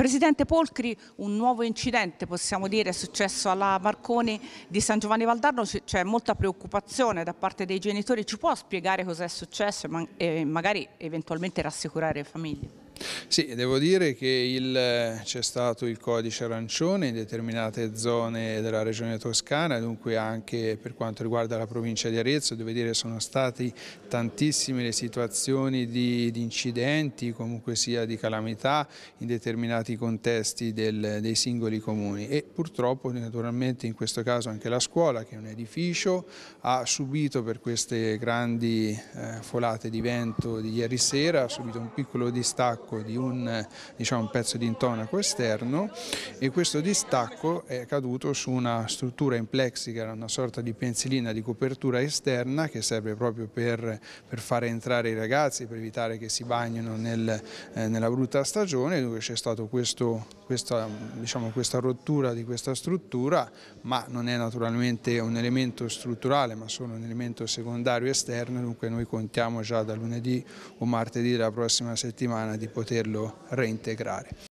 Presidente Polcri, un nuovo incidente possiamo dire è successo alla Marconi di San Giovanni Valdarno, c'è molta preoccupazione da parte dei genitori, ci può spiegare cosa è successo e magari eventualmente rassicurare le famiglie? Sì, devo dire che c'è stato il codice arancione in determinate zone della regione toscana, dunque anche per quanto riguarda la provincia di Arezzo, devo dire che sono state tantissime le situazioni di, di incidenti, comunque sia di calamità in determinati contesti del, dei singoli comuni e purtroppo naturalmente in questo caso anche la scuola che è un edificio ha subito per queste grandi eh, folate di vento di ieri sera, ha subito un piccolo distacco distacco di un, diciamo, un pezzo di intonaco esterno e questo distacco è caduto su una struttura in plexi che era una sorta di pensilina di copertura esterna che serve proprio per, per fare entrare i ragazzi, per evitare che si bagnino nel, eh, nella brutta stagione, dove c'è stata questa, diciamo, questa rottura di questa struttura, ma non è naturalmente un elemento strutturale, ma solo un elemento secondario esterno, dunque noi contiamo già da lunedì o martedì della prossima settimana di poter poterlo reintegrare.